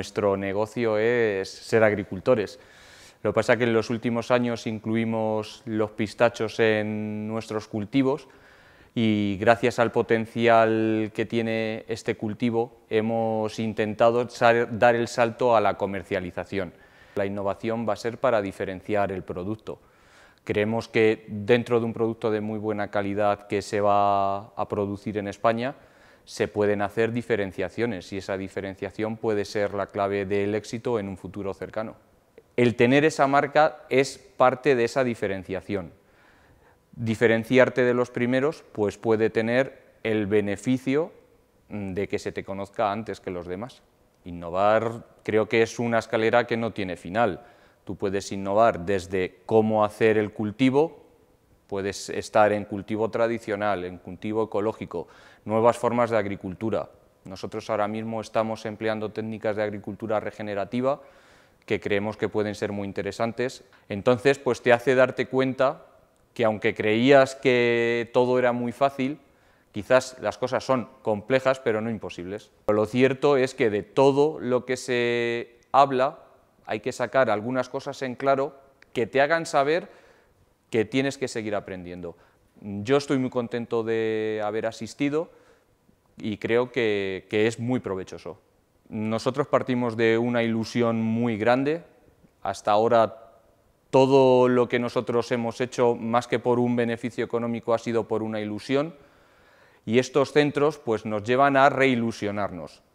nuestro negocio es ser agricultores. Lo que pasa es que en los últimos años incluimos los pistachos en nuestros cultivos y gracias al potencial que tiene este cultivo hemos intentado dar el salto a la comercialización. La innovación va a ser para diferenciar el producto. Creemos que dentro de un producto de muy buena calidad que se va a producir en España, se pueden hacer diferenciaciones y esa diferenciación puede ser la clave del éxito en un futuro cercano. El tener esa marca es parte de esa diferenciación. Diferenciarte de los primeros pues puede tener el beneficio de que se te conozca antes que los demás. Innovar creo que es una escalera que no tiene final. Tú puedes innovar desde cómo hacer el cultivo, puedes estar en cultivo tradicional, en cultivo ecológico, nuevas formas de agricultura. Nosotros ahora mismo estamos empleando técnicas de agricultura regenerativa que creemos que pueden ser muy interesantes. Entonces, pues te hace darte cuenta que aunque creías que todo era muy fácil, quizás las cosas son complejas, pero no imposibles. Lo cierto es que de todo lo que se habla hay que sacar algunas cosas en claro que te hagan saber que tienes que seguir aprendiendo. Yo estoy muy contento de haber asistido y creo que, es muy provechoso. Nosotros partimos de una ilusión muy grande. Hasta ahora todo lo que nosotros hemos hecho, más que por un beneficio económico, ha sido por una ilusión. Y estos centros pues, nos llevan a reilusionarnos.